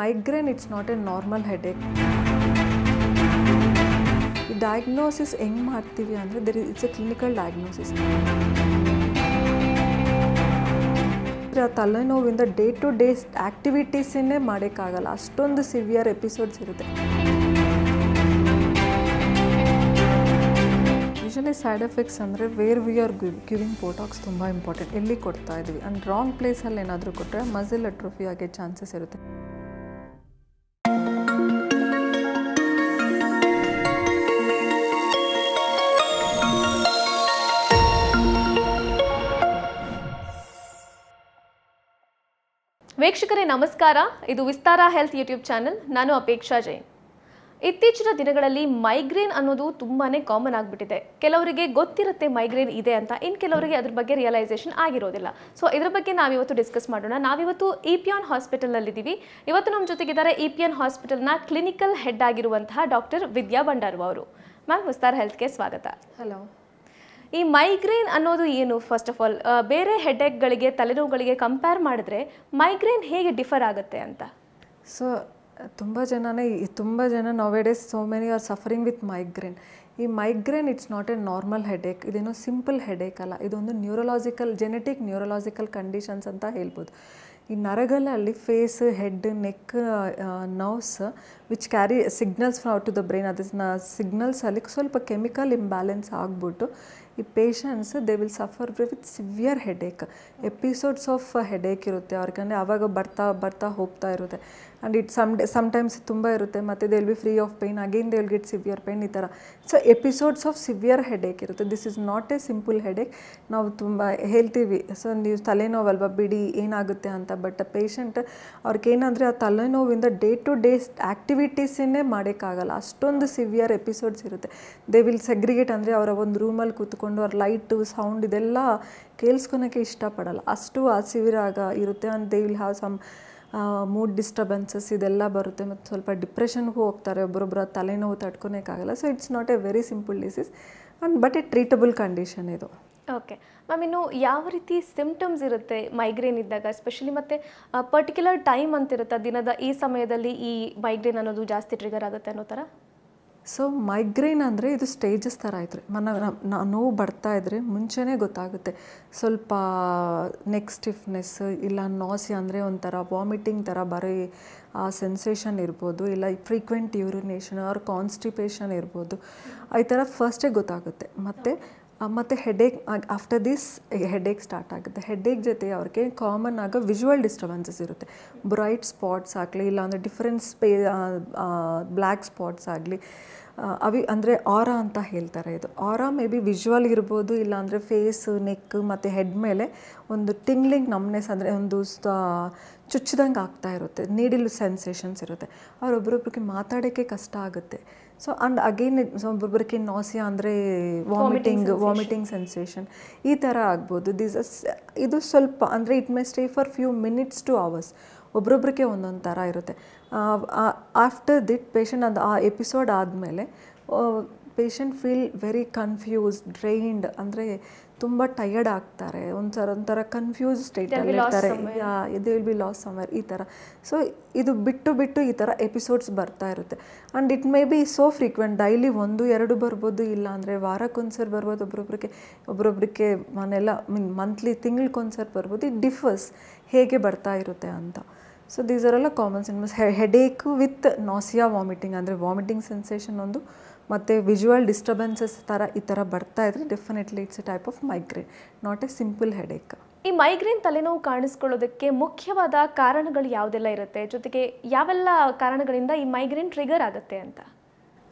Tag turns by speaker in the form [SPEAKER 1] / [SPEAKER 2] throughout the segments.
[SPEAKER 1] migraine it's not a normal headache diagnosis ಹೆಂಗೆ ಮಾಡ್ತೀವಿ ಅಂದರೆ there it's a clinical diagnosis ಆ ತಲೆನೋವಿಂದ ಡೇ ಟು ಡೇ ಆ್ಯಕ್ಟಿವಿಟೀಸನ್ನೇ ಮಾಡೋಕ್ಕಾಗಲ್ಲ ಅಷ್ಟೊಂದು ಸಿವಿಯರ್ ಎಪಿಸೋಡ್ಸ್ ಇರುತ್ತೆ ಯೂಶಲಿ ಸೈಡ್ ಎಫೆಕ್ಟ್ಸ್ ಅಂದರೆ where we are giving Botox ತುಂಬ ಇಂಪಾರ್ಟೆಂಟ್ ಎಲ್ಲಿ ಕೊಡ್ತಾ ಇದ್ವಿ ಆ್ಯಂಡ್ ರಾಂಗ್ ಪ್ಲೇಸಲ್ಲಿ ಏನಾದರೂ ಕೊಟ್ಟರೆ ಮಸಲ್ ಅಟ್ರೋಫಿ ಆಗೋ ಚಾನ್ಸಸ್ ಇರುತ್ತೆ
[SPEAKER 2] ವೀಕ್ಷಕರೇ ನಮಸ್ಕಾರ ಇದು ವಿಸ್ತಾರ ಹೆಲ್ತ್ ಯೂಟ್ಯೂಬ್ ಚಾನೆಲ್ ನಾನು ಅಪೇಕ್ಷಾ ಜೈನ್ ಇತ್ತೀಚಿನ ದಿನಗಳಲ್ಲಿ ಮೈಗ್ರೇನ್ ಅನ್ನೋದು ತುಂಬಾ ಕಾಮನ್ ಆಗಿಬಿಟ್ಟಿದೆ ಕೆಲವರಿಗೆ ಗೊತ್ತಿರುತ್ತೆ ಮೈಗ್ರೇನ್ ಇದೆ ಅಂತ ಇನ್ನು ಕೆಲವರಿಗೆ ಅದ್ರ ಬಗ್ಗೆ ರಿಯಲೈಸೇಷನ್ ಆಗಿರೋದಿಲ್ಲ ಸೊ ಇದ್ರ ಬಗ್ಗೆ ನಾವಿವತ್ತು ಡಿಸ್ಕಸ್ ಮಾಡೋಣ ನಾವಿವತ್ತು ಇ ಪಿ ಆನ್ ಹಾಸ್ಪಿಟಲ್ನಲ್ಲಿದ್ದೀವಿ ಇವತ್ತು ನಮ್ಮ ಜೊತೆಗಿದ್ದಾರೆ ಇ ಪಿ ಆನ್ ಹಾಸ್ಪಿಟಲ್ನ ಕ್ಲಿನಿಕಲ್ ಹೆಡ್ ಆಗಿರುವಂತಹ ಡಾಕ್ಟರ್ ವಿದ್ಯಾ ಭಂಡಾರ್ವ ಅವರು ಮ್ಯಾಮ್ ವಿಸ್ತಾರ ಹೆಲ್ತ್ಗೆ ಸ್ವಾಗತ ಹಲೋ ಈ ಮೈಗ್ರೇನ್ ಅನ್ನೋದು ಏನು ಫಸ್ಟ್ ಆಫ್ ಆಲ್ ಬೇರೆ ಏಕ್ಗಳಿಗೆ ತಲೆನೋವುಗಳಿಗೆ ಕಂಪೇರ್ ಮಾಡಿದ್ರೆ ಮೈಗ್ರೇನ್ ಹೇಗೆ ಡಿಫರ್ ಆಗುತ್ತೆ ಅಂತ
[SPEAKER 1] ಸೊ ತುಂಬ ಜನನೇ ತುಂಬ ಜನ nowadays so many are suffering with migraine ಈ migraine it's not a normal headache ಇದೇನೋ ಸಿಂಪಲ್ ಹೆಡೇಕ್ ಅಲ್ಲ ಇದೊಂದು ನ್ಯೂರಲಾಜಿಕಲ್ ಜೆನೆಟಿಕ್ ನ್ಯೂರಲಾಜಿಕಲ್ ಕಂಡೀಷನ್ಸ್ ಅಂತ ಹೇಳ್ಬೋದು ಈ ನರಗಳಲ್ಲಿ face head neck nerves which carry signals from to the brain signals ಅಲ್ಲಿ ಸ್ವಲ್ಪ ಕೆಮಿಕಲ್ ಇಂಬ್ಯಾಲೆನ್ಸ್ ಆಗಿಬಿಟ್ಟು ಈ patients they will suffer with severe headache episodes of headache ಇರುತ್ತೆ ಅವ್ರಿಗೆ ಅಂದರೆ ಆವಾಗ ಬರ್ತಾ ಬರ್ತಾ ಹೋಗ್ತಾ ಇರುತ್ತೆ ಆ್ಯಂಡ್ ಇಟ್ ಸಮ್ ಟೈಮ್ಸ್ ತುಂಬ ಇರುತ್ತೆ ಮತ್ತು they will be free of pain again they will get severe pain ಈ ಥರ so episodes of severe headache ಇರುತ್ತೆ this is not a simple headache ನಾವು ತುಂಬ ಹೇಳ್ತೀವಿ ಸೊ ನೀವು ತಲೆನೋವಲ್ವ ಬಿಡಿ ಏನಾಗುತ್ತೆ ಅಂತ ಬಟ್ ಪೇಷಂಟ್ ಅವ್ರಿಗೇನಂದರೆ ಆ ತಲೆನೋವಿಂದ ಡೇ ಟು ಡೇ ಆ್ಯಕ್ಟಿವಿಟೀಸನ್ನೇ ಮಾಡೋಕ್ಕಾಗಲ್ಲ ಅಷ್ಟೊಂದು ಸಿವಿಯರ್ ಎಪಿಸೋಡ್ಸ್ ಇರುತ್ತೆ ದೇ ವಿಲ್ ಸೆಗ್ರಿಗೇಟ್ ಅಂದರೆ ಅವರ ಒಂದು ರೂಮಲ್ಲಿ ಕೂತ್ಕೊಂಡು ಅವ್ರ ಲೈಟು ಸೌಂಡ್ ಇದೆಲ್ಲ ಕೇಳಿಸ್ಕೊಳಕ್ಕೆ ಇಷ್ಟಪಡಲ್ಲ ಅಷ್ಟು ಆ ಸಿವಿರಾಗ ಇರುತ್ತೆ and they will have some mood disturbances ಇದೆಲ್ಲ ಬರುತ್ತೆ ಮತ್ತು ಸ್ವಲ್ಪ ಡಿಪ್ರೆಷನ್ಗೂ ಹೋಗ್ತಾರೆ ಒಬ್ಬರೊಬ್ಬರ ತಲೆನೋವು ತಡ್ಕೊಳಕ್ಕಾಗಲ್ಲ so it's not a very simple disease and but a treatable condition ಇದು
[SPEAKER 2] ಓಕೆ ಮ್ಯಾಮ್ ಇನ್ನು ಯಾವ ರೀತಿ ಸಿಂಪ್ಟಮ್ಸ್ ಇರುತ್ತೆ ಮೈಗ್ರೇನ್ ಇದ್ದಾಗ ಎಸ್ಪೆಷಲಿ ಮತ್ತು ಪರ್ಟಿಕ್ಯುಲರ್ ಟೈಮ್ ಅಂತಿರುತ್ತೆ ದಿನದ ಈ ಸಮಯದಲ್ಲಿ ಈ ಮೈಗ್ರೇನ್ ಅನ್ನೋದು ಜಾಸ್ತಿ ಟ್ರಿಗರ್ ಆಗುತ್ತೆ ಅನ್ನೋ ಥರ
[SPEAKER 1] ಸೊ ಮೈಗ್ರೇನ್ ಅಂದರೆ ಇದು ಸ್ಟೇಜಸ್ ಥರ ಆಯ್ತು ಮನ ನೋವು ಬರ್ತಾ ಇದ್ರೆ ಮುಂಚೆನೇ ಗೊತ್ತಾಗುತ್ತೆ ಸ್ವಲ್ಪ ನೆಕ್ ಸ್ಟಿಫ್ನೆಸ್ ಇಲ್ಲ ನಾಸಿ ಅಂದರೆ ಒಂಥರ ವಾಮಿಟಿಂಗ್ ಥರ ಬರೀ ಆ ಸೆನ್ಸೇಷನ್ ಇರ್ಬೋದು ಇಲ್ಲ ಫ್ರೀಕ್ವೆಂಟ್ ಯೂರಿನೇಷನ್ ಆರ್ ಕಾನ್ಸ್ಟಿಪೇಷನ್ ಇರ್ಬೋದು ಈ ಥರ ಫಸ್ಟೇ ಗೊತ್ತಾಗುತ್ತೆ ಮತ್ತು ಮತ್ತು headache after this headache start ಆಗುತ್ತೆ ಹೆಡ್ಏಕ್ ಜೊತೆ ಅವ್ರಿಗೆ ಕಾಮನ್ ಆಗ ವಿಜುವಲ್ ಡಿಸ್ಟರ್ಬೆನ್ಸಸ್ ಇರುತ್ತೆ ಬ್ರೈಟ್ ಸ್ಪಾಟ್ಸ್ ಆಗಲಿ ಇಲ್ಲಾಂದರೆ ಡಿಫ್ರೆಂಟ್ ಸ್ಪೇ ಬ್ಲ್ಯಾಕ್ ಸ್ಪಾಟ್ಸ್ ಆಗಲಿ ಅವಿ ಅಂದರೆ ಆರಾ ಅಂತ ಹೇಳ್ತಾರೆ ಇದು ಆರಾ ಮೇ ಬಿ ವಿಜುವಲ್ ಇರ್ಬೋದು ಇಲ್ಲಾಂದರೆ ಫೇಸ್ ನೆಕ್ ಮತ್ತು ಹೆಡ್ ಮೇಲೆ ಒಂದು ಟಿಂಗ್ಲಿಂಗ್ ನಮ್ನೆಸ್ ಅಂದರೆ ಒಂದು ಚುಚ್ಚಿದಂಗೆ ಆಗ್ತಾ ಇರುತ್ತೆ ನೀಡಿಲ್ ಸೆನ್ಸೇಷನ್ಸ್ ಇರುತ್ತೆ ಒಬ್ರೊಬ್ರಿಗೆ ಮಾತಾಡೋಕ್ಕೆ ಕಷ್ಟ ಆಗುತ್ತೆ ಸೊ ಆ್ಯಂಡ್ ಅಗೇನ್ ಒಬ್ಬೊಬ್ಬರಿಗೆ ನಾಸಿಯಾ ಅಂದರೆ ವಾಮಿಟಿಂಗ್ ವಾಮಿಟಿಂಗ್ ಸೆನ್ಸೇಷನ್ ಈ ಥರ ಆಗ್ಬೋದು ದಿಸ್ ಇದು ಸ್ವಲ್ಪ ಅಂದರೆ it may stay for few minutes to hours ಒಬ್ರೊಬ್ರಿಗೆ ಒಂದೊಂದು ಥರ ಇರುತ್ತೆ ಆಫ್ಟರ್ ದಿಟ್ ಪೇಷಂಟ್ ಅದು ಆ ಎಪಿಸೋಡ್ ಆದಮೇಲೆ patient feel very confuse drained ಅಂದರೆ ತುಂಬ ಟಯರ್ಡ್ ಆಗ್ತಾರೆ ಒಂಥರ ಒಂಥರ ಕನ್ಫ್ಯೂಸ್ ಸ್ಟೇಟಲ್ಲಿ ಇರ್ತಾರೆ ಇದು ವಿಲ್ ಬಿ ಲಾಸ್ ಸಮ್ವೇರ್ ಈ ಥರ ಸೊ ಇದು ಬಿಟ್ಟು ಬಿಟ್ಟು ಈ ಥರ ಎಪಿಸೋಡ್ಸ್ ಬರ್ತಾ ಇರುತ್ತೆ and it may be so frequent daily ಒಂದು ಎರಡು ಬರ್ಬೋದು ಇಲ್ಲ ಅಂದರೆ ವಾರಕ್ಕೊಂದ್ಸರಿ ಬರ್ಬೋದು ಒಬ್ರೊಬ್ರಿಗೆ ಒಬ್ರೊಬ್ರಿಗೆ ಮನೆಲ್ಲ ಮೀನ್ ಮಂತ್ಲಿ ಒಂದ್ಸರಿ ಬರ್ಬೋದು ಇಟ್ ಡಿಫರ್ಸ್ ಹೇಗೆ ಬರ್ತಾ ಇರುತ್ತೆ ಅಂತ ಸೊ ದೀಸ್ ಆರ್ ಎಲ್ಲ common symptoms headache with nausea vomiting ಅಂದರೆ ವಾಮಿಟಿಂಗ್ ಸೆನ್ಸೇಷನ್ ಒಂದು ಮತ್ತು ವಿಜುವಲ್ ಡಿಸ್ಟರ್ಬೆನ್ಸಸ್ ಥರ ಈ ಥರ ಬರ್ತಾ ಇದ್ರೆ definitely it's a type of migraine not a simple headache
[SPEAKER 2] ಈ ಮೈಗ್ರೇನ್ ತಲೆನೋವು ಕಾಣಿಸ್ಕೊಳ್ಳೋದಕ್ಕೆ ಮುಖ್ಯವಾದ ಕಾರಣಗಳು ಯಾವುದೆಲ್ಲ ಇರುತ್ತೆ ಜೊತೆಗೆ ಯಾವೆಲ್ಲ ಕಾರಣಗಳಿಂದ ಈ ಮೈಗ್ರೇನ್ ಟ್ರಿಗರ್ ಆಗುತ್ತೆ ಅಂತ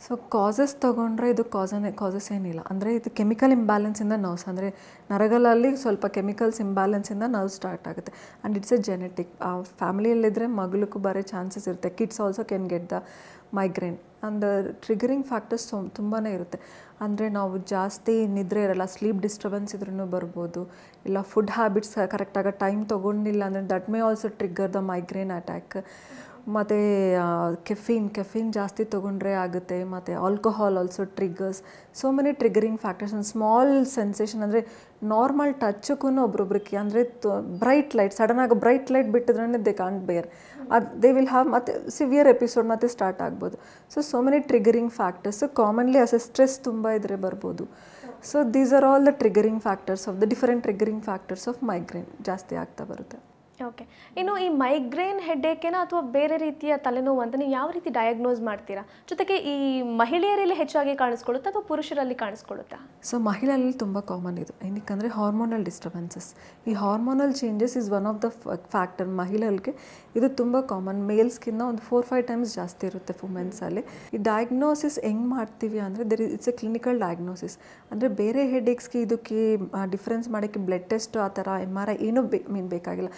[SPEAKER 1] ಸೊ ಕಾಸಸ್ ತೊಗೊಂಡ್ರೆ ಇದು ಕಾಸನೇ ಕಾಸಸ್ ಏನಿಲ್ಲ ಅಂದರೆ ಇದು ಕೆಮಿಕಲ್ ಇಂಬ್ಯಾಲೆನ್ಸಿಂದ ನರ್ವ್ಸ್ ಅಂದರೆ ನರಗಲಲ್ಲಿ ಸ್ವಲ್ಪ ಕೆಮಿಕಲ್ಸ್ ಇಂಬ್ಯಾಲೆನ್ಸಿಂದ ನರ್ವ್ ಸ್ಟಾರ್ಟ್ ಆಗುತ್ತೆ ಆ್ಯಂಡ್ ಇಟ್ಸ್ ಎ ಜೆನೆಟಿಕ್ ಆ ಫ್ಯಾಮಿಲಿಯಲ್ಲಿದ್ದರೆ ಮಗಳಿಗೂ ಬರೋ ಚಾನ್ಸಸ್ ಇರುತ್ತೆ kids also can get the migraine and triggering factors ತುಂಬಾ ಇರುತ್ತೆ ಅಂದರೆ ನಾವು ಜಾಸ್ತಿ ನಿದ್ರೆ ಇರಲ್ಲ ಸ್ಲೀಪ್ ಡಿಸ್ಟರ್ಬೆನ್ಸ್ ಇದ್ರೂ ಬರ್ಬೋದು ಇಲ್ಲ ಫುಡ್ ಹ್ಯಾಬಿಟ್ಸ್ ಕರೆಕ್ಟಾಗಿ ಟೈಮ್ ತೊಗೊಂಡಿಲ್ಲ ಅಂದರೆ that may also trigger the migraine attack ಮತ್ತು ಕೆಫಿನ್ ಕೆಫಿನ್ ಜಾಸ್ತಿ ತೊಗೊಂಡ್ರೆ ಆಗುತ್ತೆ ಮತ್ತು alcohol also triggers so many triggering factors ಒಂದು ಸ್ಮಾಲ್ ಸೆನ್ಸೇಷನ್ ಅಂದರೆ ನಾರ್ಮಲ್ ಟಚ್ಚಕ್ಕೂ ಒಬ್ರೊಬ್ರಿಗೆ ಅಂದರೆ ಬ್ರೈಟ್ ಲೈಟ್ ಸಡನ್ ಆಗಿ ಬ್ರೈಟ್ ಲೈಟ್ ಬಿಟ್ಟಿದ್ರೆ ದೇ ಕಾಂಟ್ ಬೇರ್ ಅದು ದೇ ವಿಲ್ ಹ್ಯಾವ್ ಮತ್ತು ಸಿವಿಯರ್ ಎಪಿಸೋಡ್ ಮತ್ತೆ ಸ್ಟಾರ್ಟ್ ಆಗ್ಬೋದು so so many triggering factors commonly ಅಸೆ ಸ್ಟ್ರೆಸ್ ತುಂಬ ಇದ್ರೆ ಬರ್ಬೋದು so these are all the triggering factors of the different triggering factors of migraine ಜಾಸ್ತಿ ಆಗ್ತಾ ಬರುತ್ತೆ
[SPEAKER 2] ಓಕೆ ಇನ್ನು ಈ ಮೈಗ್ರೇನ್ ಹೆಡ್ಡೇಕೇನ ಅಥವಾ ಬೇರೆ ರೀತಿಯ ತಲೆನೋವು ಅಂತ ನೀವು ಯಾವ ರೀತಿ ಡಯಾಗ್ನೋಸ್ ಮಾಡ್ತೀರಾ ಜೊತೆಗೆ ಈ ಮಹಿಳೆಯರಲ್ಲಿ ಹೆಚ್ಚಾಗಿ ಕಾಣಿಸ್ಕೊಳ್ಳುತ್ತಾ ಅಥವಾ ಪುರುಷರಲ್ಲಿ ಕಾಣಿಸ್ಕೊಳ್ಳುತ್ತಾ
[SPEAKER 1] ಸೊ ಮಹಿಳೆಯಲ್ಲಿ ತುಂಬ ಕಾಮನ್ ಇದು ಏನಕ್ಕೆ ಹಾರ್ಮೋನಲ್ ಡಿಸ್ಟರ್ಬೆನ್ಸಸ್ ಈ hormonal changes is one of the factor ಮಹಿಳೆಯರಿಗೆ ಇದು ತುಂಬ ಕಾಮನ್ ಮೇಲ್ಸ್ಗಿಂತ ಒಂದು ಫೋರ್ ಫೈವ್ ಟೈಮ್ಸ್ ಜಾಸ್ತಿ ಇರುತ್ತೆ ಅಲ್ಲಿ ಈ ಡಯಾಗ್ನೋಸಿಸ್ ಹೆಂಗ್ ಮಾಡ್ತೀವಿ ಅಂದರೆ ದರ್ ಇಟ್ಸ್ ಎ ಕ್ಲಿನಿಕಲ್ ಡಯಾಗ್ನೋಸಿಸ್ ಅಂದರೆ ಬೇರೆ ಹೆಡ್ ಏಕ್ಸ್ಗೆ ಇದಕ್ಕೆ ಡಿಫ್ರೆನ್ಸ್ ಮಾಡೋಕ್ಕೆ ಬ್ಲಡ್ ಟೆಸ್ಟ್ ಆ ಥರ ಎಮ್ ಆರ್ ಐ ಏನೂ ಬೇ ಮೀನ್ ಬೇಕಾಗಿಲ್ಲ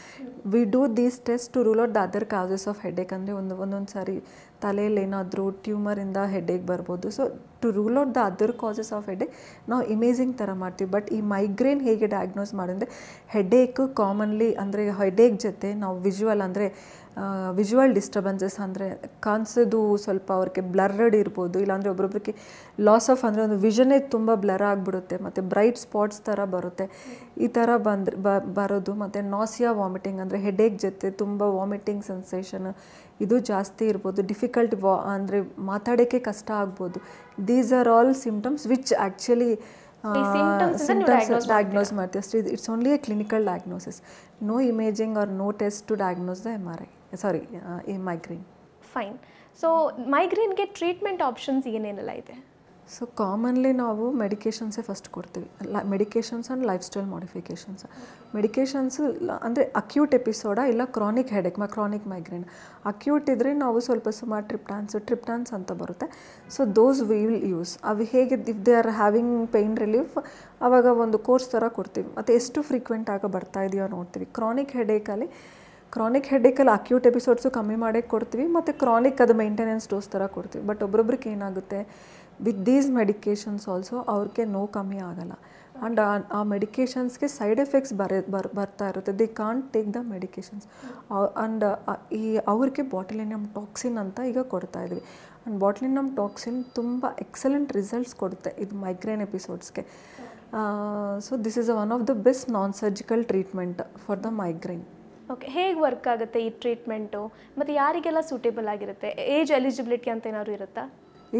[SPEAKER 1] we do these test to rule out the other causes of headache ಅಂದರೆ ಒಂದು ಒಂದೊಂದು ಸಾರಿ ತಲೆಯಲ್ಲಿ ಏನಾದರೂ ಟ್ಯೂಮರಿಂದ ಹೆಡ್ಏಕ್ ಬರ್ಬೋದು so to rule out the other causes of head headache ನಾವು ಇಮೇಜಿಂಗ್ ಥರ ಮಾಡ್ತೀವಿ ಬಟ್ ಈ ಮೈಗ್ರೇನ್ ಹೇಗೆ ಡಯಾಗ್ನೋಸ್ ಹೆಡ್ ಹೆಡ್ಏಕ್ ಕಾಮನ್ಲಿ ಅಂದರೆ ಹೆಡೇಕ್ ಜೊತೆ ನಾವು ವಿಜುವಲ್ ಅಂದರೆ ವಿಜುವಲ್ ಡಿಸ್ಟರ್ಬೆನ್ಸಸ್ ಅಂದರೆ ಕಾಣಿಸೋದು ಸ್ವಲ್ಪ ಅವ್ರಿಗೆ ಬ್ಲರ್ಡ್ ಇರ್ಬೋದು ಇಲ್ಲಾಂದರೆ ಒಬ್ಬೊಬ್ರಿಗೆ ಲಾಸ್ ಆಫ್ ಅಂದರೆ ಒಂದು ವಿಷನೇ ತುಂಬ ಬ್ಲರ್ ಆಗಿಬಿಡುತ್ತೆ ಮತ್ತು ಬ್ರೈಟ್ ಸ್ಪಾಟ್ಸ್ ಥರ ಬರುತ್ತೆ ಈ ಥರ ಬಂದ್ರೆ ಬರೋದು ಮತ್ತು ನಾಸಿಯಾ ವಾಮಿಟಿಂಗ್ ಅಂದರೆ ಹೆಡೇಕ್ ಜೊತೆ ತುಂಬ ವಾಮಿಟಿಂಗ್ ಸೆನ್ಸೇಷನ್ ಇದು ಜಾಸ್ತಿ ಇರ್ಬೋದು ಡಿಫಿಕಲ್ಟ್ ವಾ ಅಂದರೆ ಮಾತಾಡೋಕ್ಕೆ ಕಷ್ಟ ಆಗ್ಬೋದು these are all symptoms which actually symptoms diagnose ಮಾಡ್ತೀವಿ ಅಷ್ಟೇ it's only a clinical diagnosis no imaging or no test to diagnose the M R I sorry ಈ ಮೈಗ್ರೇನ್
[SPEAKER 2] ಫೈನ್ ಸೊ ಮೈಗ್ರೇನ್ಗೆ ಟ್ರೀಟ್ಮೆಂಟ್ ಆಪ್ಷನ್ಸ್ ಏನೇನೆಲ್ಲ ಇದೆ
[SPEAKER 1] ಸೊ ಕಾಮನ್ಲಿ ನಾವು ಮೆಡಿಕೇಷನ್ಸೇ first ಕೊಡ್ತೀವಿ medications and lifestyle modifications medications ಅಂದರೆ acute ಎಪಿಸೋಡ ಇಲ್ಲ chronic headache chronic migraine acute ಇದ್ದರೆ ನಾವು ಸ್ವಲ್ಪ ಸುಮಾರು ಟ್ರಿಪ್ಟಾನ್ಸ್ ಟ್ರಿಪ್ಟಾನ್ಸ್ ಅಂತ ಬರುತ್ತೆ so those we will use ಅವು ಹೇಗೆ if they are having pain relief ಆವಾಗ ಒಂದು ಕೋರ್ಸ್ ಥರ ಕೊಡ್ತೀವಿ ಮತ್ತು ಎಷ್ಟು ಫ್ರೀಕ್ವೆಂಟ್ ಆಗ ಬರ್ತಾ ಇದೆಯೋ ನೋಡ್ತೀವಿ ಕ್ರಾನಿಕ್ ಹೆಡೇಕಲ್ಲಿ ಕ್ರಾನಿಕ್ ಹೆಡ್ಡೇಕಲ್ಲಿ ಅಕ್ಯೂಟ್ ಎಪಿಸೋಡ್ಸು ಕಮ್ಮಿ ಮಾಡೇ ಕೊಡ್ತೀವಿ ಮತ್ತು ಕ್ರಾನಿಕ್ ಅದು ಮೇಂಟೆನೆನ್ಸ್ ಡೋಸ್ ಥರ ಕೊಡ್ತೀವಿ ಬಟ್ ಒಬ್ಬೊಬ್ರಿಗೆ ಏನಾಗುತ್ತೆ ವಿತ್ ದೀಸ್ ಮೆಡಿಕೇಶನ್ಸ್ ಆಲ್ಸೋ ಅವ್ರಿಗೆ ನೋ ಕಮ್ಮಿ ಆಗೋಲ್ಲ ಆ್ಯಂಡ್ ಆ ಮೆಡಿಕೇಷನ್ಸ್ಗೆ ಸೈಡ್ ಎಫೆಕ್ಟ್ಸ್ ಬರ ಬರ್ ಬರ್ತಾ ಇರುತ್ತೆ they can't take the medications and ಈ ಅವ್ರಿಗೆ ಬಾಟಲಿನಮ್ ಟಾಕ್ಸಿನ್ ಅಂತ ಈಗ ಕೊಡ್ತಾ ಇದ್ವಿ ಆ್ಯಂಡ್ ಬಾಟ್ಲಿನಮ್ ಟಾಕ್ಸಿನ್ ತುಂಬ ಎಕ್ಸಲೆಂಟ್ ರಿಸಲ್ಟ್ಸ್ ಕೊಡುತ್ತೆ ಇದು ಮೈಗ್ರೇನ್ ಎಪಿಸೋಡ್ಸ್ಗೆ so this is one of the best non surgical treatment for the migraine
[SPEAKER 2] okay ಹೇಗೆ ವರ್ಕ್ ಆಗುತ್ತೆ ಈ ಟ್ರೀಟ್ಮೆಂಟು ಮತ್ತು ಯಾರಿಗೆಲ್ಲ ಸೂಟೇಬಲ್ ಆಗಿರುತ್ತೆ ಏಜ್ ಎಲಿಜಿಬಿಲಿಟಿ ಅಂತ ಏನಾದ್ರು ಇರುತ್ತಾ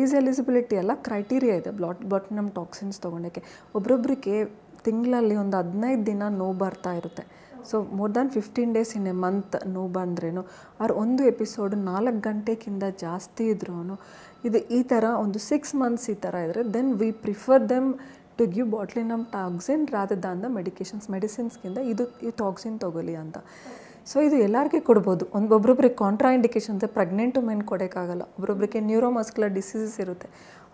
[SPEAKER 1] ಏಜ್ ಎಲಿಜಿಬಿಲಿಟಿ ಎಲ್ಲ ಕ್ರೈಟೀರಿಯಾ ಇದೆ ಬ್ಲಾಟ್ ಬಾಟ್ನಮ್ ಟಾಕ್ಸಿನ್ಸ್ ತೊಗೊಂಡೋಕ್ಕೆ ಒಬ್ರೊಬ್ರಿಗೆ ತಿಂಗಳಲ್ಲಿ ಒಂದು ಹದಿನೈದು ದಿನ ನೋವು ಬರ್ತಾ ಇರುತ್ತೆ so more than fifteen days in a month ನೋವು ಬಂದ್ರೇನು ಅವ್ರು ಒಂದು ಎಪಿಸೋಡ್ ನಾಲ್ಕು ಗಂಟೆಗಿಂತ ಜಾಸ್ತಿ ಇದ್ರೂ ಇದು ಈ ಥರ ಒಂದು ಸಿಕ್ಸ್ ಮಂತ್ಸ್ ಈ ಥರ ಇದ್ದರೆ then we prefer them to give botulinum toxin rather than the medications ಮೆಡಿಸಿನ್ಸ್ಗಿಂತ ಇದು ಈ ಟಾಕ್ಸಿನ್ ತೊಗೊಲಿ ಅಂತ ಸೊ ಇದು ಎಲ್ಲರಿಗೆ ಕೊಡ್ಬೋದು ಒಂದು ಒಬ್ರೊಬ್ರಿಗೆ ಕಾಂಟ್ರಾ ಅಂದರೆ ಪ್ರೆಗ್ನೆಂಟ್ ವುಮೆನ್ ಕೊಡೋಕ್ಕಾಗಲ್ಲ ನ್ಯೂರೋ ನ್ಯೂರೋಮಸ್ಕ್ಯುಲರ್ ಡಿಸೀಸಸ್ ಇರುತ್ತೆ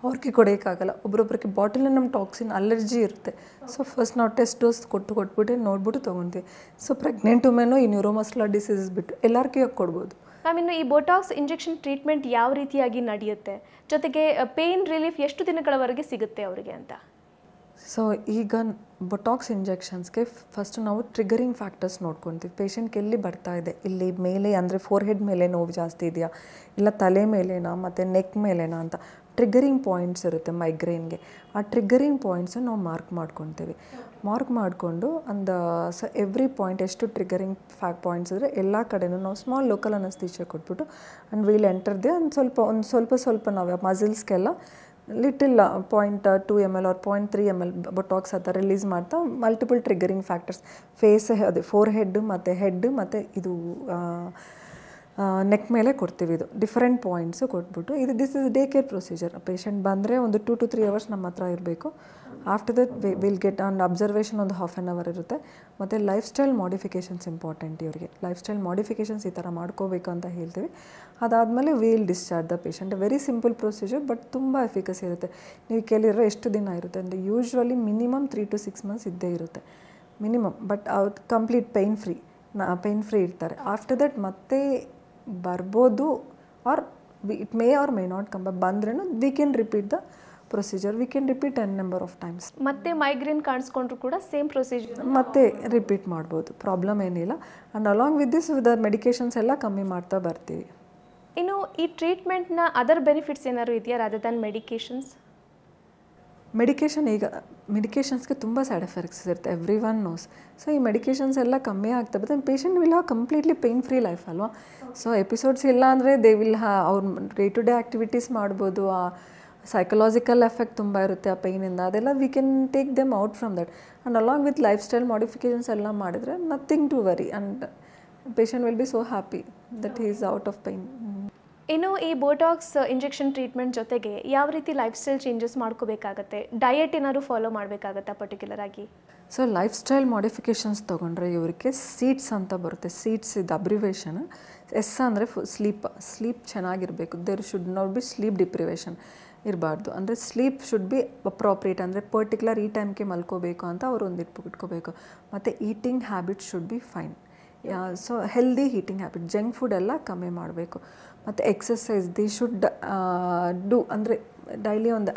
[SPEAKER 1] ಅವ್ರಿಗೆ ಕೊಡೋಕ್ಕಾಗಲ್ಲ ಒಬ್ರೊಬ್ರಿಗೆ ಬಾಟಲಲ್ಲಿ ನಮ್ಮ ಟಾಕ್ಸಿನ್ ಅಲರ್ಜಿ ಇರುತ್ತೆ ಸೊ ಫಸ್ಟ್ ನಾವು ಟೆಸ್ಟ್ ಡೋಸ್ ಕೊಟ್ಟು ಕೊಟ್ಬಿಟ್ಟು ನೋಡ್ಬಿಟ್ಟು ತೊಗೊತೀವಿ ಸೊ ಪ್ರೆಗ್ನೆಂಟ್ ವುಮೆನು ಈ ನ್ಯೂರೋಮಸ್ಕ್ಯುಲರ್ ಡಿಸೀಸಸ್ ಬಿಟ್ಟು ಎಲ್ಲರಿಗೂ ಕೊಡ್ಬೋದು
[SPEAKER 2] ಮ್ಯಾಮ್ ಇನ್ನು ಈ ಬೊಟಾಕ್ಸ್ ಇಂಜೆಕ್ಷನ್ ಟ್ರೀಟ್ಮೆಂಟ್ ಯಾವ ರೀತಿಯಾಗಿ ನಡೆಯುತ್ತೆ ಜೊತೆಗೆ ಪೇಯ್ನ್ ರಿಲೀಫ್ ಎಷ್ಟು ದಿನಗಳವರೆಗೆ ಸಿಗುತ್ತೆ ಅವರಿಗೆ ಅಂತ
[SPEAKER 1] ಸೊ ಈಗ ಬೊಟಾಕ್ಸ್ ಇಂಜೆಕ್ಷನ್ಸ್ಗೆ ಫಸ್ಟ್ ನಾವು ಟ್ರಿಗರಿಂಗ್ ಫ್ಯಾಕ್ಟರ್ಸ್ ನೋಡ್ಕೊತೀವಿ ಪೇಷಂಟ್ಗೆ ಎಲ್ಲಿ ಬರ್ತಾ ಇದೆ ಇಲ್ಲಿ ಮೇಲೆ ಅಂದರೆ ಫೋರ್ ಹೆಡ್ ಮೇಲೆ ನೋವು ಜಾಸ್ತಿ ಇದೆಯಾ ಇಲ್ಲ ತಲೆ ಮೇಲೆನಾ ಮತ್ತು ನೆಕ್ ಮೇಲೆನಾ ಅಂತ ಟ್ರಿಗರಿಂಗ್ ಪಾಯಿಂಟ್ಸ್ ಇರುತ್ತೆ ಮೈಗ್ರೇನ್ಗೆ ಆ ಟ್ರಿಗರಿಂಗ್ ಪಾಯಿಂಟ್ಸ್ ನಾವು ಮಾರ್ಕ್ ಮಾಡ್ಕೊತೀವಿ ಮಾರ್ಕ್ ಮಾಡಿಕೊಂಡು ಅಂದ ಸ ಎವ್ರಿ ಪಾಯಿಂಟ್ ಎಷ್ಟು ಟ್ರಿಗರಿಂಗ್ ಫ್ಯಾ ಪಾಯಿಂಟ್ಸ್ ಇದ್ದರೆ ಎಲ್ಲ ಕಡೆನೂ ನಾವು ಸ್ಮಾಲ್ ಲೋಕಲ್ ಅನ್ನಿಸ್ತೀಚೆ ಕೊಟ್ಬಿಟ್ಟು ಆ್ಯಂಡ್ ವೀಲ್ ಎಂಟರ್ ಒಂದು ಸ್ವಲ್ಪ ಒಂದು ಸ್ವಲ್ಪ ಸ್ವಲ್ಪ ನಾವು ಮಸಿಲ್ಸ್ಗೆಲ್ಲ little point two M L or point three M L Botox ಆ ರಿಲೀಸ್ ಮಾಡ್ತಾ ಮಲ್ಟಿಪಲ್ ಟ್ರಿಗರಿಂಗ್ ಫ್ಯಾಕ್ಟರ್ಸ್ ಫೇಸ್ ಅದೇ ಫೋರ್ ಹೆಡ್ ಮತ್ತು ಹೆಡ್ ಮತ್ತು ಇದು uh, ನೆಕ್ ಮೇಲೆ ಕೊಡ್ತೀವಿ ಇದು ಡಿಫ್ರೆಂಟ್ ಪಾಯಿಂಟ್ಸು ಕೊಟ್ಬಿಟ್ಟು ಇದು this is day care procedure patient ಬಂದರೆ ಒಂದು ಟು ಟು ತ್ರೀ ಅವರ್ಸ್ ನಮ್ಮ ಹತ್ರ ಇರಬೇಕು after that will get on observation ಒಂದು ಹಾಫ್ ಆನ್ ಅವರ್ ಇರುತ್ತೆ ಮತ್ತು ಲೈಫ್ ಸ್ಟೈಲ್ ಮಾಡಿಫಿಕೇಷನ್ಸ್ ಇಂಪಾರ್ಟೆಂಟ್ ಇವರಿಗೆ ಲೈಫ್ ಸ್ಟೈಲ್ ಮಾಡಿಫಿಕೇಷನ್ಸ್ ಈ ಥರ ಮಾಡ್ಕೋಬೇಕು ಅಂತ ಹೇಳ್ತೀವಿ ಅದಾದಮೇಲೆ will discharge the patient very simple procedure but ತುಂಬ ಎಫಿಕಸಿ ಇರುತ್ತೆ ನೀವು ಕೇಳಿರೋ ಎಷ್ಟು ದಿನ ಇರುತ್ತೆ ಅಂದರೆ usually minimum three to six months ಇದ್ದೇ ಇರುತ್ತೆ ಮಿನಿಮಮ್ ಬಟ್ ಅವ್ರು ಕಂಪ್ಲೀಟ್ ಪೇಯ್ನ್ ಫ್ರೀ ನಾ ಪೇಯ್ನ್ ಫ್ರೀ ಇರ್ತಾರೆ ಆಫ್ಟರ್ ದಟ್ ಮತ್ತೆ ಬರ್ಬೋದು or it may or may not come ಬಂದ್ರೂ we can repeat the procedure we can repeat N number of times
[SPEAKER 2] ಮತ್ತೆ migraine ಕಾಣಿಸ್ಕೊಂಡ್ರು ಕೂಡ ಸೇಮ್ ಪ್ರೊಸೀಜರ್ ಮತ್ತೆ
[SPEAKER 1] ರಿಪೀಟ್ ಮಾಡ್ಬೋದು ಪ್ರಾಬ್ಲಮ್ ಏನಿಲ್ಲ and along with this with medications ಎಲ್ಲ ಕಮ್ಮಿ ಮಾಡ್ತಾ ಬರ್ತೀವಿ
[SPEAKER 2] ಇನ್ನು ಈ ಟ್ರೀಟ್ಮೆಂಟ್ನ ಅದರ್ ಬೆನಿಫಿಟ್ಸ್ ಏನಾದ್ರು ಇದೆಯಾ ರಾದರ್ ದನ್ ಮೆಡಿಕೇಶನ್ಸ್
[SPEAKER 1] ಮೆಡಿಕೇಶನ್ ಈಗ ಮೆಡಿಕೇಷನ್ಸ್ಗೆ ತುಂಬ ಸೈಡ್ ಎಫೆಕ್ಟ್ಸ್ ಇರುತ್ತೆ ಎವ್ರಿ ಒನ್ ನೋಸ್ ಸೊ ಈ ಮೆಡಿಕೇಶನ್ಸ್ ಎಲ್ಲ ಕಮ್ಮಿ ಆಗ್ತಾ ಬರುತ್ತೆ patient will have completely pain free life ಅಲ್ವಾ ಸೊ ಎಪಿಸೋಡ್ಸ್ ಇಲ್ಲ ಅಂದರೆ ದೇ ವಿಲ್ ಹಾ ಅವ್ರ ಡೇ ಟು ಡೇ ಆ್ಯಕ್ಟಿವಿಟೀಸ್ ಮಾಡ್ಬೋದು ಆ ಸೈಕಲಾಜಿಕಲ್ ಎಫೆಕ್ಟ್ ತುಂಬ ಇರುತ್ತೆ ಆ ಪೇಯ್ನಿಂದ ಅದೆಲ್ಲ we can take them out from that and along with lifestyle modifications ಎಲ್ಲ ಮಾಡಿದರೆ nothing to worry and patient will be so happy that he is out of pain
[SPEAKER 2] ಇನ್ನು ಈ ಬೋಟಾಕ್ಸ್ ಇಂಜೆಕ್ಷನ್ ಟ್ರೀಟ್ಮೆಂಟ್ ಜೊತೆಗೆ ಯಾವ ರೀತಿ lifestyle changes ಮಾಡ್ಕೋಬೇಕಾಗತ್ತೆ diet ಏನಾದರೂ follow ಮಾಡಬೇಕಾಗತ್ತಾ ಪರ್ಟಿಕ್ಯುಲರ್ ಆಗಿ
[SPEAKER 1] ಸೊ ಲೈಫ್ ಸ್ಟೈಲ್ ಮಾಡಿಫಿಕೇಶನ್ಸ್ ತೊಗೊಂಡ್ರೆ ಇವರಿಗೆ ಸೀಟ್ಸ್ ಅಂತ ಬರುತ್ತೆ ಸೀಟ್ಸ್ ಇದು ಅಬ್ರಿವೇಷನ್ ಎಸ್ ಅಂದರೆ ಫು ಸ್ಲೀಪ್ ಸ್ಲೀಪ್ ಚೆನ್ನಾಗಿರಬೇಕು there should not be sleep deprivation ಇರಬಾರ್ದು ಅಂದರೆ ಸ್ಲೀಪ್ ಶುಡ್ ಬಿ ಅಪ್ರಾಪ್ರಿಯೇಟ್ ಅಂದರೆ ಪರ್ಟಿಕ್ಯುಲರ್ ಈ ಟೈಮ್ಗೆ ಮಲ್ಕೋಬೇಕು ಅಂತ ಅವರು ಒಂದು ಇಟ್ಬಿಟ್ಕೋಬೇಕು ಮತ್ತು eating habit should be fine yeah so healthy eating habit junk food ಎಲ್ಲ ಕಮ್ಮಿ ಮಾಡಬೇಕು ಮತ್ತು ಎಕ್ಸಸೈಸ್ ದಿ ಶುಡ್ ಡೂ ಅಂದರೆ ಡೈಲಿ ಒಂದು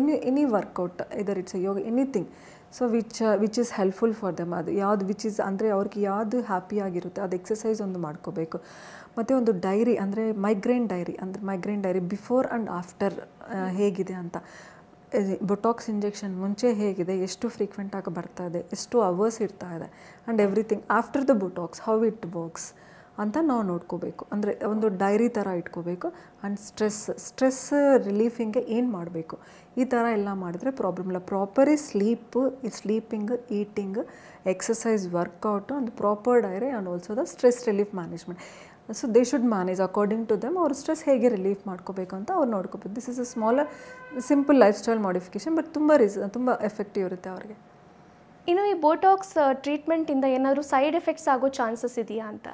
[SPEAKER 1] any any workout either it's yoga anything so which which is helpful for them ಅದು ಯಾವ್ದು ವಿಚ್ ಈಸ್ ಅಂದರೆ ಅವ್ರಿಗೆ ಯಾವುದು ಹ್ಯಾಪಿಯಾಗಿರುತ್ತೆ ಅದು ಎಕ್ಸಸೈಸ್ ಒಂದು ಮಾಡ್ಕೋಬೇಕು ಮತ್ತು ಒಂದು ಡೈರಿ ಅಂದರೆ ಮೈಗ್ರೇನ್ ಡೈರಿ ಅಂದರೆ migraine diary before and after ಹೇಗಿದೆ ಅಂತ ಬೊಟಾಕ್ಸ್ ಇಂಜೆಕ್ಷನ್ ಮುಂಚೆ ಹೇಗಿದೆ ಎಷ್ಟು ಫ್ರೀಕ್ವೆಂಟಾಗಿ ಬರ್ತಾ ಇದೆ ಎಷ್ಟು ಅವರ್ಸ್ ಇರ್ತಾ ಇದೆ and everything after the Botox how it works ಅಂತ ನಾವು ನೋಡ್ಕೋಬೇಕು ಅಂದರೆ ಒಂದು ಡೈರಿ ಥರ ಇಟ್ಕೋಬೇಕು ಆ್ಯಂಡ್ ಸ್ಟ್ರೆಸ್ ಸ್ಟ್ರೆಸ್ ರಿಲೀಫಿಂಗೆ ಏನು ಮಾಡಬೇಕು ಈ ಥರ ಎಲ್ಲ ಮಾಡಿದ್ರೆ ಪ್ರಾಬ್ಲಮ್ ಇಲ್ಲ ಪ್ರಾಪರಿ ಸ್ಲೀಪ್ ಈ ಸ್ಲೀಪಿಂಗ್ ಈಟಿಂಗ್ ಎಕ್ಸಸೈಸ್ ವರ್ಕೌಟ್ ಒಂದು proper diary and also the stress relief management so they should manage according to them ಅವ್ರ ಸ್ಟ್ರೆಸ್ ಹೇಗೆ ರಿಲೀಫ್ ಮಾಡ್ಕೋಬೇಕು ಅಂತ ಅವ್ರು ನೋಡ್ಕೋಬೇಕು this is a smaller simple lifestyle modification but ತುಂಬ ರೀಸ್ ತುಂಬ ಎಫೆಕ್ಟಿವ್ ಇರುತ್ತೆ ಅವ್ರಿಗೆ ಇನ್ನು ಈ ಬೋಟಾಕ್ಸ್ ಟ್ರೀಟ್ಮೆಂಟಿಂದ ಏನಾದರೂ
[SPEAKER 2] ಸೈಡ್ ಎಫೆಕ್ಟ್ಸ್ ಆಗೋ ಚಾನ್ಸಸ್ ಇದೆಯಾ ಅಂತ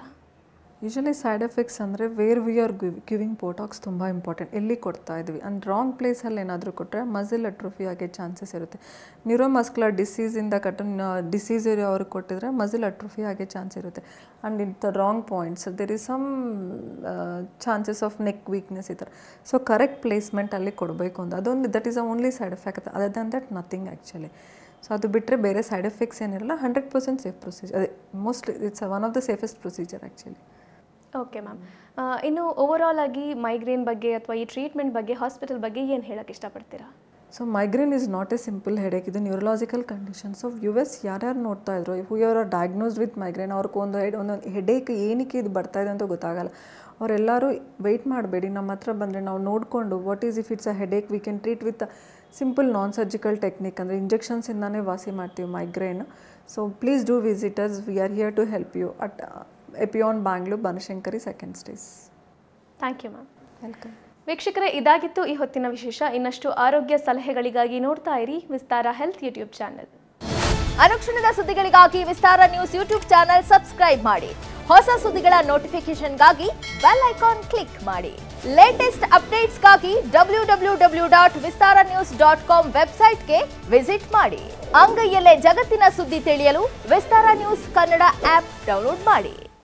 [SPEAKER 1] ಯೂಶಲಿ ಸೈಡ್ ಎಫೆಕ್ಟ್ಸ್ ಅಂದರೆ where we are give giving Botox ತುಂಬ ಇಂಪಾರ್ಟೆಂಟ್ ಎಲ್ಲಿ ಕೊಡ್ತಾ ಇದ್ವಿ ಆ್ಯಂಡ್ ರಾಂಗ್ ಪ್ಲೇಸಲ್ಲಿ ಏನಾದರೂ ಕೊಟ್ಟರೆ ಮಸಿಲ್ ಅಟ್ರೋಫಿ ಆಗೇ ಚಾನ್ಸಸ್ ಇರುತ್ತೆ ನ್ಯೂರೋಮಸ್ಕ್ಯುಲರ್ ಡಿಸೀಸಿಂದ ಕಟನ್ ಡಿಸೀಸ್ ಅವ್ರಿಗೆ ಕೊಟ್ಟಿದ್ರೆ ಮಸಿಲ್ ಅಟ್ರೋಫಿ ಆಗೇ ಚಾನ್ಸ್ ಇರುತ್ತೆ and it the wrong points there is some chances of neck weakness ಈ ಥರ ಸೊ ಕರೆಕ್ಟ್ ಪ್ಲೇಸ್ಮೆಂಟ್ ಅಲ್ಲಿ ಕೊಡಬೇಕು ಅಂತ ಅದೊಂದು that is a only side effect other than that nothing actually so ಅದು ಬಿಟ್ಟರೆ ಬೇರೆ ಸೈಡ್ ಎಫೆಕ್ಟ್ಸ್ ಏನಿರಲ್ಲ ಹಂಡ್ರೆಡ್ ಪರ್ಸೆಂಟ್ ಸೇಫ್ ಪ್ರೊಸೀಜರ್ ಅದೇ mostly it's one of the safest procedure actually
[SPEAKER 2] okay ma'am ಇನ್ನು ಆಲ್ ಆಗಿ ಮೈಗ್ರೇನ್ ಬಗ್ಗೆ ಅಥವಾ ಈ ಟ್ರೀಟ್ಮೆಂಟ್ ಬಗ್ಗೆ ಹಾಸ್ಪಿಟಲ್ ಬಗ್ಗೆ ಏನು ಹೇಳೋಕ್ಕೆ ಇಷ್ಟಪಡ್ತೀರಾ
[SPEAKER 1] so migraine is not a simple headache ಇದು ನ್ಯೂರಲಾಜಿಕಲ್ ಕಂಡೀಷನ್ ಸೊ ಯು ಎಸ್ ಯಾರ್ಯಾರು ನೋಡ್ತಾ ಇದ್ರು who are diagnose with migraine ಅವ್ರಿಗೊಂದು ಹೆಡ್ ಒಂದೊಂದು ಹೆಡೇಕ್ ಏನಕ್ಕೆ ಇದು ಬರ್ತಾ ಇದೆ ಅಂತ ಗೊತ್ತಾಗಲ್ಲ ಅವರೆಲ್ಲರೂ ವೆಯ್ಟ್ ಮಾಡಬೇಡಿ ನಮ್ಮ ಹತ್ರ ಬಂದರೆ ನಾವು ನೋಡಿಕೊಂಡು what is if it's a headache we can treat with simple non surgical technique ಅಂದರೆ ಇಂಜೆಕ್ಷನ್ಸಿಂದಾನೇ ವಾಸಿ ಮಾಡ್ತೀವಿ migraine so please do us we are here to help you at ಎಪಿಯೋನ್ Bangalore Banashankari second stage
[SPEAKER 2] thank you ma'am welcome ವೀಕ್ಷಕರೇ ಇದಾಗಿತ್ತು ಈ ಹೊತ್ತಿನ ವಿಶೇಷ ಇನ್ನಷ್ಟು ಆರೋಗ್ಯ ಸಲಹೆಗಳಿಗಾಗಿ ನೋಡ್ತಾ ಇರಿ ವಿಸ್ತಾರ ಹೆಲ್ತ್ ಯೂಟ್ಯೂಬ್ ಚಾನೆಲ್ ಅನುಕ್ಷಣದ ಸುದ್ದಿಗಳಿಗಾಗಿ Vistara news YouTube channel subscribe ಮಾಡಿ ಹೊಸ ಸುದ್ದಿಗಳ ನೋಟಿಫಿಕೇಶನ್ಗಾಗಿ ಬೆಲ್ ಐಕಾನ್ ಕ್ಲಿಕ್ ಮಾಡಿ ಲೇಟೆಸ್ಟ್ ಅಪ್ಡೇಟ್ಸ್ಗಾಗಿ W W W dot Vistara news dot com ವೆಬ್ಸೈಟ್ಗೆ ವಿಸಿಟ್ ಮಾಡಿ ಅಂಗೈಯಲ್ಲೇ ಜಗತ್ತಿನ ಸುದ್ದಿ ತಿಳಿಯಲು Vistara news Kannada app download ಮಾಡಿ